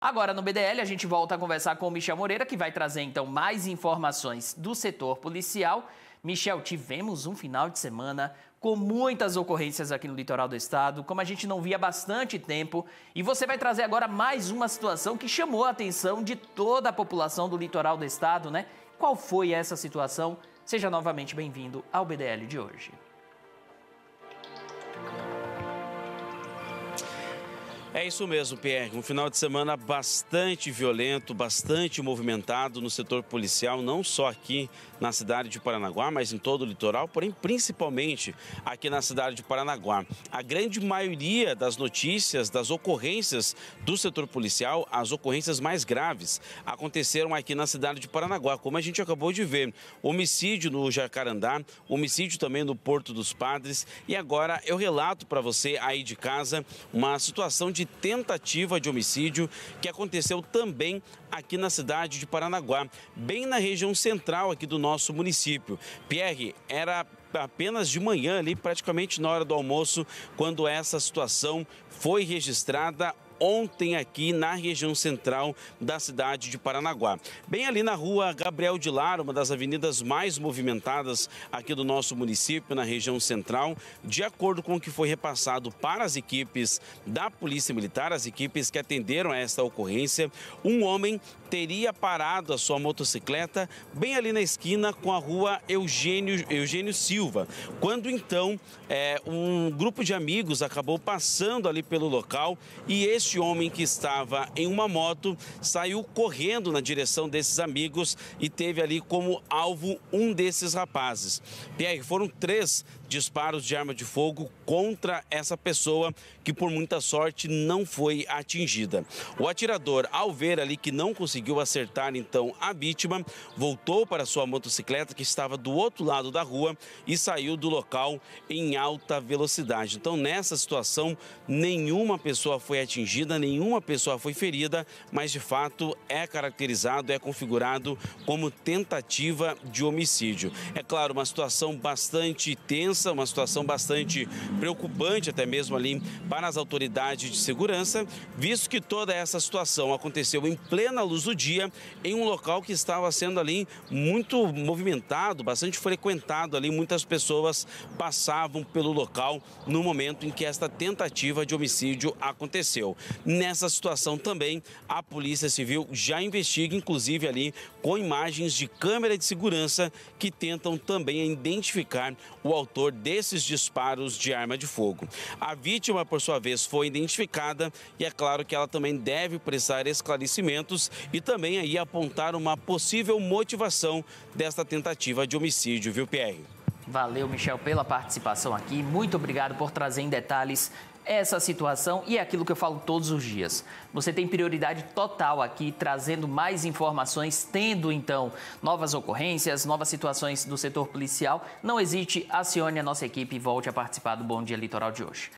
Agora no BDL a gente volta a conversar com o Michel Moreira, que vai trazer então mais informações do setor policial. Michel, tivemos um final de semana com muitas ocorrências aqui no litoral do estado, como a gente não via há bastante tempo, e você vai trazer agora mais uma situação que chamou a atenção de toda a população do litoral do estado, né? Qual foi essa situação? Seja novamente bem-vindo ao BDL de hoje. É isso mesmo, Pierre. Um final de semana bastante violento, bastante movimentado no setor policial, não só aqui na cidade de Paranaguá, mas em todo o litoral, porém principalmente aqui na cidade de Paranaguá. A grande maioria das notícias, das ocorrências do setor policial, as ocorrências mais graves, aconteceram aqui na cidade de Paranaguá, como a gente acabou de ver. Homicídio no Jacarandá, homicídio também no Porto dos Padres. E agora eu relato para você aí de casa uma situação de tentativa de homicídio que aconteceu também aqui na cidade de Paranaguá, bem na região central aqui do nosso município. Pierre, era apenas de manhã ali, praticamente na hora do almoço, quando essa situação foi registrada ontem aqui na região central da cidade de Paranaguá. Bem ali na rua Gabriel de Lara, uma das avenidas mais movimentadas aqui do nosso município, na região central, de acordo com o que foi repassado para as equipes da Polícia Militar, as equipes que atenderam a esta ocorrência, um homem teria parado a sua motocicleta bem ali na esquina com a rua Eugênio, Eugênio Silva. Quando então é, um grupo de amigos acabou passando ali pelo local e este este homem que estava em uma moto saiu correndo na direção desses amigos e teve ali como alvo um desses rapazes. Pierre, foram três disparos de arma de fogo contra essa pessoa que, por muita sorte, não foi atingida. O atirador, ao ver ali que não conseguiu acertar então a vítima, voltou para sua motocicleta que estava do outro lado da rua e saiu do local em alta velocidade. Então, nessa situação, nenhuma pessoa foi atingida nenhuma pessoa foi ferida, mas de fato é caracterizado, é configurado como tentativa de homicídio. É claro, uma situação bastante tensa, uma situação bastante preocupante até mesmo ali para as autoridades de segurança, visto que toda essa situação aconteceu em plena luz do dia, em um local que estava sendo ali muito movimentado, bastante frequentado ali, muitas pessoas passavam pelo local no momento em que esta tentativa de homicídio aconteceu. Nessa situação também, a Polícia Civil já investiga, inclusive ali com imagens de câmera de segurança que tentam também identificar o autor desses disparos de arma de fogo. A vítima, por sua vez, foi identificada e é claro que ela também deve prestar esclarecimentos e também aí apontar uma possível motivação desta tentativa de homicídio, viu, Pierre? Valeu, Michel, pela participação aqui. Muito obrigado por trazer em detalhes essa situação e aquilo que eu falo todos os dias. Você tem prioridade total aqui, trazendo mais informações, tendo então novas ocorrências, novas situações do setor policial. Não hesite, acione a nossa equipe e volte a participar do Bom Dia Litoral de hoje.